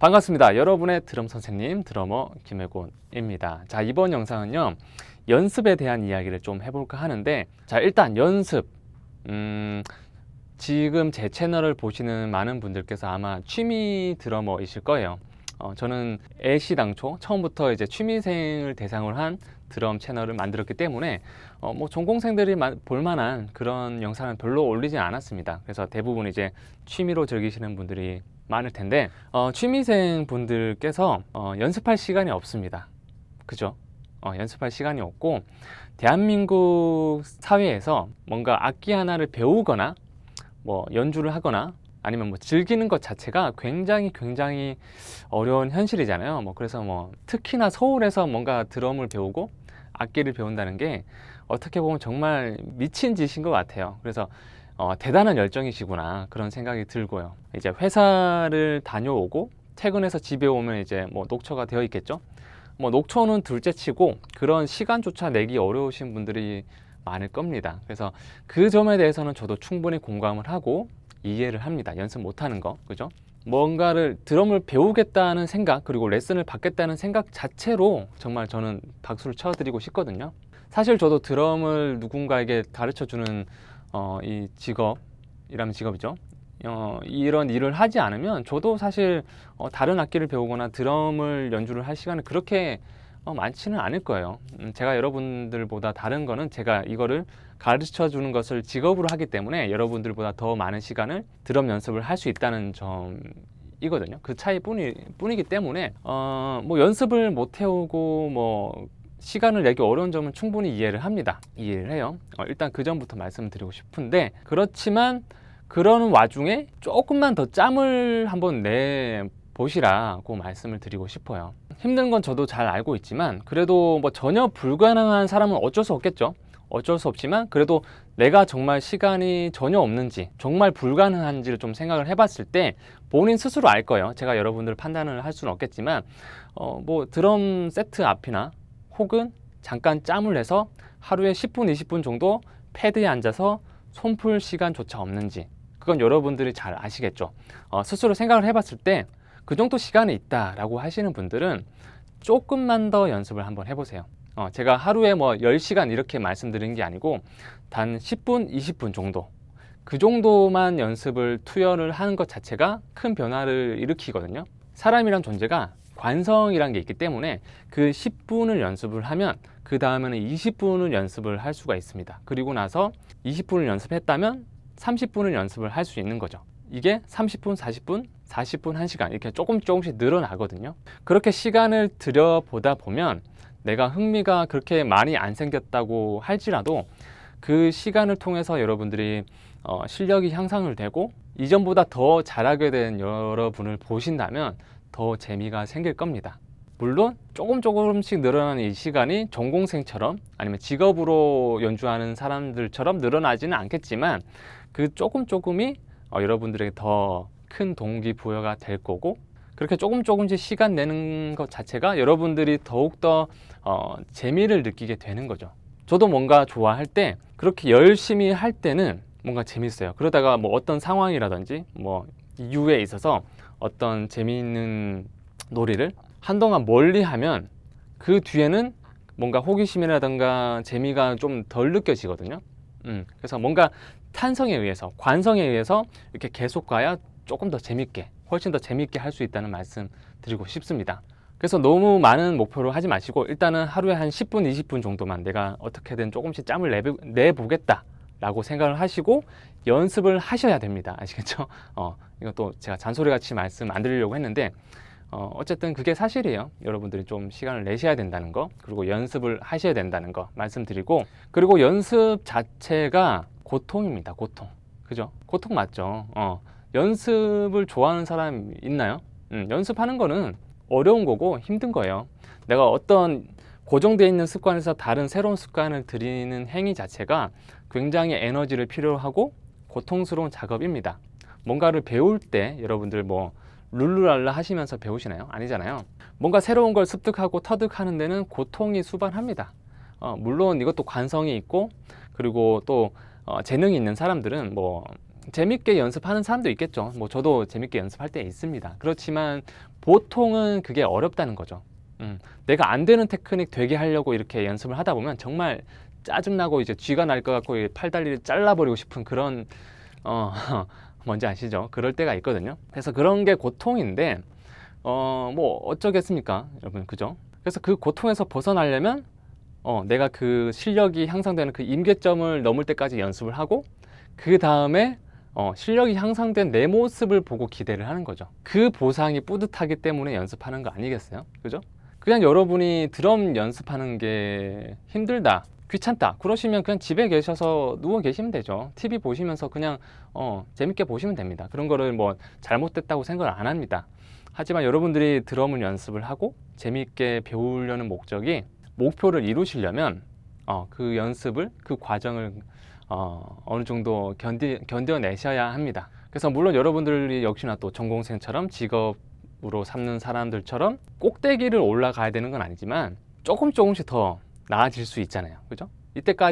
반갑습니다. 여러분의 드럼 선생님, 드러머 김혜곤입니다. 자, 이번 영상은요. 연습에 대한 이야기를 좀 해볼까 하는데 자, 일단 연습 음, 지금 제 채널을 보시는 많은 분들께서 아마 취미 드러머이실 거예요. 어, 저는 애시당초 처음부터 이제 취미생을 대상으로 한 드럼 채널을 만들었기 때문에 어, 뭐 전공생들이 볼만한 그런 영상은 별로 올리지 않았습니다. 그래서 대부분 이제 취미로 즐기시는 분들이 많을 텐데 어, 취미생 분들께서 어, 연습할 시간이 없습니다. 그죠? 어, 연습할 시간이 없고 대한민국 사회에서 뭔가 악기 하나를 배우거나 뭐 연주를 하거나 아니면 뭐 즐기는 것 자체가 굉장히 굉장히 어려운 현실이잖아요. 뭐 그래서 뭐 특히나 서울에서 뭔가 드럼을 배우고 악기를 배운다는 게 어떻게 보면 정말 미친 짓인 것 같아요. 그래서 어, 대단한 열정이시구나 그런 생각이 들고요 이제 회사를 다녀오고 퇴근해서 집에 오면 이제 뭐 녹초가 되어 있겠죠 뭐 녹초는 둘째 치고 그런 시간조차 내기 어려우신 분들이 많을 겁니다 그래서 그 점에 대해서는 저도 충분히 공감을 하고 이해를 합니다 연습 못하는 거 그죠 뭔가를 드럼을 배우겠다는 생각 그리고 레슨을 받겠다는 생각 자체로 정말 저는 박수를 쳐드리고 싶거든요 사실 저도 드럼을 누군가에게 가르쳐 주는 어, 이 직업이라는 직업이죠. 어, 이런 일을 하지 않으면 저도 사실 어, 다른 악기를 배우거나 드럼을 연주를 할시간은 그렇게 어, 많지는 않을 거예요. 음, 제가 여러분들보다 다른 거는 제가 이거를 가르쳐 주는 것을 직업으로 하기 때문에 여러분들보다 더 많은 시간을 드럼 연습을 할 수 있다는 점 이거든요. 그 차이 뿐이, 뿐이기 때문에, 어, 뭐 연습을 못 해오고, 뭐, 시간을 내기 어려운 점은 충분히 이해를 합니다. 이해를 해요. 어, 일단 그 점부터 말씀드리고 싶은데 그렇지만 그런 와중에 조금만 더 짬을 한번 내 보시라고 말씀을 드리고 싶어요. 힘든 건 저도 잘 알고 있지만 그래도 뭐 전혀 불가능한 사람은 어쩔 수 없겠죠. 어쩔 수 없지만 그래도 내가 정말 시간이 전혀 없는지 정말 불가능한지를 좀 생각을 해봤을 때 본인 스스로 알 거예요 제가 여러분들 판단을 할 수는 없겠지만 어뭐 드럼 세트 앞이나 혹은 잠깐 짬을 내서 하루에 10분, 20분 정도 패드에 앉아서 손풀 시간조차 없는지 그건 여러분들이 잘 아시겠죠. 어, 스스로 생각을 해봤을 때 그 정도 시간이 있다라고 하시는 분들은 조금만 더 연습을 한번 해보세요. 어, 제가 하루에 뭐 10시간 이렇게 말씀드린 게 아니고 단 10분, 20분 정도 그 정도만 연습을 투여를 하는 것 자체가 큰 변화를 일으키거든요. 사람이란 존재가 관성이란 게 있기 때문에 그 10분을 연습을 하면 그 다음에는 20분을 연습을 할 수가 있습니다. 그리고 나서 20분을 연습했다면 30분을 연습을 할 수 있는 거죠. 이게 30분, 40분, 40분, 1시간 이렇게 조금 조금씩 늘어나거든요. 그렇게 시간을 들여보다 보면 내가 흥미가 그렇게 많이 안 생겼다고 할지라도 그 시간을 통해서 여러분들이 어, 실력이 향상을 되고 이전보다 더 잘하게 된 여러분을 보신다면 더 재미가 생길 겁니다 물론 조금 조금씩 늘어나는 이 시간이 전공생처럼 아니면 직업으로 연주하는 사람들처럼 늘어나지는 않겠지만 그 조금 조금이 어, 여러분들에게 더 큰 동기부여가 될 거고 그렇게 조금 조금씩 시간 내는 것 자체가 여러분들이 더욱더 어, 재미를 느끼게 되는 거죠 저도 뭔가 좋아할 때 그렇게 열심히 할 때는 뭔가 재밌어요 그러다가 뭐 어떤 상황이라든지 뭐 이유에 있어서 어떤 재미있는 놀이를 한동안 멀리 하면 그 뒤에는 뭔가 호기심이라든가 재미가 좀 덜 느껴지거든요 음, 그래서 뭔가 탄성에 의해서 관성에 의해서 이렇게 계속 가야 조금 더 재밌게 훨씬 더 재밌게 할 수 있다는 말씀 드리고 싶습니다 그래서 너무 많은 목표로 하지 마시고 일단은 하루에 한 10분 20분 정도만 내가 어떻게든 조금씩 짬을 내보, 내보겠다 라고 생각을 하시고 연습을 하셔야 됩니다. 아시겠죠? 어, 이건 또 제가 잔소리 같이 말씀 안 드리려고 했는데 어, 어쨌든 그게 사실이에요. 여러분들이 좀 시간을 내셔야 된다는 거, 그리고 연습을 하셔야 된다는 거 말씀드리고, 그리고 연습 자체가 고통입니다. 고통. 그죠? 고통 맞죠? 어, 연습을 좋아하는 사람 있나요? 음, 연습하는 거는 어려운 거고 힘든 거예요. 내가 어떤 고정되어 있는 습관에서 다른 새로운 습관을 들이는 행위 자체가 굉장히 에너지를 필요하고 고통스러운 작업입니다. 뭔가를 배울 때 여러분들 뭐 룰루랄라 하시면서 배우시나요? 아니잖아요. 뭔가 새로운 걸 습득하고 터득하는 데는 고통이 수반합니다. 어, 물론 이것도 관성이 있고 그리고 또 어, 재능이 있는 사람들은 뭐 재밌게 연습하는 사람도 있겠죠. 뭐 저도 재밌게 연습할 때 있습니다. 그렇지만 보통은 그게 어렵다는 거죠. 음, 내가 안 되는 테크닉 되게 하려고 이렇게 연습을 하다 보면 정말 짜증나고 이제 쥐가 날 것 같고 팔다리를 잘라버리고 싶은 그런 어 뭔지 아시죠? 그럴 때가 있거든요. 그래서 그런 게 고통인데 어 뭐 어쩌겠습니까, 여러분 그죠? 그래서 그 고통에서 벗어나려면 어 내가 그 실력이 향상되는 그 임계점을 넘을 때까지 연습을 하고 그 다음에 어, 실력이 향상된 내 모습을 보고 기대를 하는 거죠. 그 보상이 뿌듯하기 때문에 연습하는 거 아니겠어요? 그죠? 그냥 여러분이 드럼 연습하는 게 힘들다 귀찮다 그러시면 그냥 집에 계셔서 누워 계시면 되죠 TV 보시면서 그냥 어 재밌게 보시면 됩니다 그런 거를 뭐 잘못됐다고 생각을 안 합니다 하지만 여러분들이 드럼을 연습을 하고 재밌게 배우려는 목적이 목표를 이루시려면 어, 그 연습을 그 과정을 어, 어느 정도 견디, 견뎌내셔야 합니다 그래서 물론 여러분들이 역시나 또 전공생처럼 직업 직으로 삼는 사람들처럼 꼭대기를 올라가야 되는 건 아니지만 조금 조금씩 더 나아질 수 있잖아요. 그죠?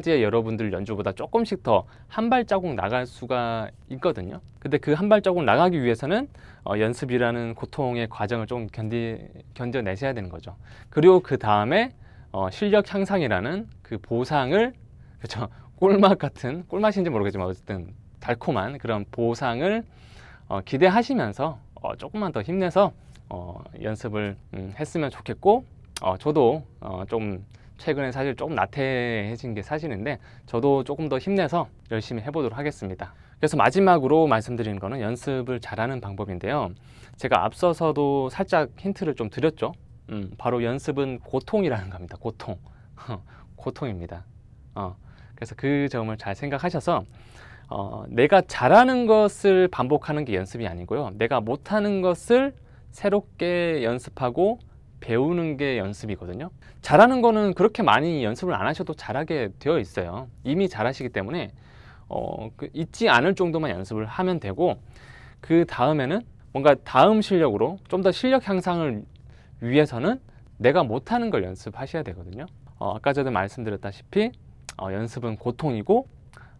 이때까지의 여러분들 연주보다 조금씩 더 한 발자국 나갈 수가 있거든요. 근데 그 한 발자국 나가기 위해서는 어, 연습이라는 고통의 과정을 좀 견디, 견뎌내셔야 되는 거죠. 그리고 그 다음에 어, 실력 향상이라는 그 보상을 그죠 꿀맛 같은 꿀맛인지 모르겠지만 어쨌든 달콤한 그런 보상을 어, 기대하시면서 어, 조금만 더 힘내서 어, 연습을 음, 했으면 좋겠고 어, 저도 어, 좀 최근에 사실 조금 나태해진 게 사실인데 저도 조금 더 힘내서 열심히 해보도록 하겠습니다. 그래서 마지막으로 말씀드리는 거는 연습을 잘하는 방법인데요. 제가 앞서서도 살짝 힌트를 좀 드렸죠. 음, 바로 연습은 고통이라는 겁니다. 고통. 고통입니다. 어, 그래서 그 점을 잘 생각하셔서 어, 내가 잘하는 것을 반복하는 게 연습이 아니고요. 내가 못하는 것을 새롭게 연습하고 배우는 게 연습이거든요. 잘하는 거는 그렇게 많이 연습을 안 하셔도 잘하게 되어 있어요. 이미 잘하시기 때문에 어, 그 잊지 않을 정도만 연습을 하면 되고 그 다음에는 뭔가 다음 실력으로 좀 더 실력 향상을 위해서는 내가 못하는 걸 연습하셔야 되거든요. 어, 아까 전에 말씀드렸다시피 어, 연습은 고통이고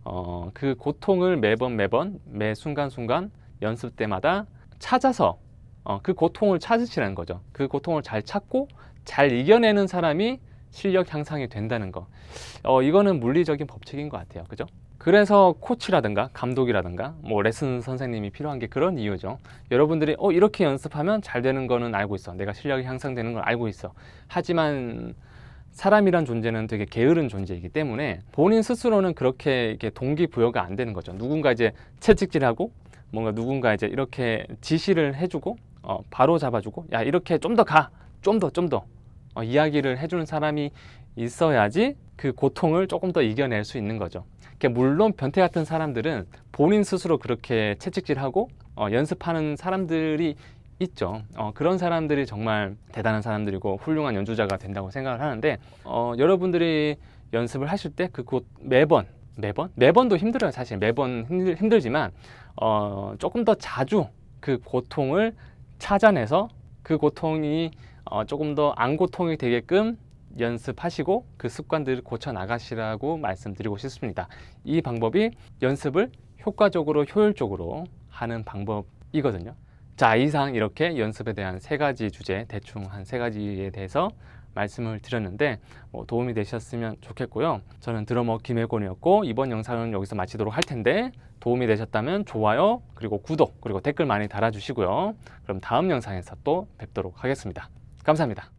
어, 그 고통을 매번 매번 매 순간순간 연습 때마다 찾아서 어, 그 고통을 찾으시라는 거죠. 그 고통을 잘 찾고 잘 이겨내는 사람이 실력 향상이 된다는 거. 어, 이거는 물리적인 법칙인 것 같아요. 그죠? 그래서 코치라든가 감독이라든가 뭐 레슨 선생님이 필요한 게 그런 이유죠. 여러분들이 어 이렇게 연습하면 잘 되는 거는 알고 있어. 내가 실력이 향상되는 걸 알고 있어. 하지만 사람이란 존재는 되게 게으른 존재이기 때문에 본인 스스로는 그렇게 이렇게 동기부여가 안 되는 거죠. 누군가 이제 채찍질하고 뭔가 누군가 이제 이렇게 지시를 해주고 어, 바로 잡아주고 야 이렇게 좀 더 가! 좀 더 좀더 어, 이야기를 해주는 사람이 있어야지 그 고통을 조금 더 이겨낼 수 있는 거죠. 그러니까 물론 변태 같은 사람들은 본인 스스로 그렇게 채찍질하고 어, 연습하는 사람들이 있죠. 어, 그런 사람들이 정말 대단한 사람들이고 훌륭한 연주자가 된다고 생각을 하는데 어, 여러분들이 연습을 하실 때 그 곳 매번 매번 매번도 힘들어요 사실 매번 힘들, 힘들지만 어, 조금 더 자주 그 고통을 찾아내서 그 고통이 어, 조금 더 안 고통이 되게끔 연습하시고 그 습관들을 고쳐 나가시라고 말씀드리고 싶습니다. 이 방법이 연습을 효과적으로 효율적으로 하는 방법이거든요. 자 이상 이렇게 연습에 대한 세 가지 주제 대충 한 세 가지에 대해서 말씀을 드렸는데 뭐 도움이 되셨으면 좋겠고요. 저는 드러머 김혜곤이었고 이번 영상은 여기서 마치도록 할 텐데 도움이 되셨다면 좋아요 그리고 구독 그리고 댓글 많이 달아주시고요. 그럼 다음 영상에서 또 뵙도록 하겠습니다. 감사합니다.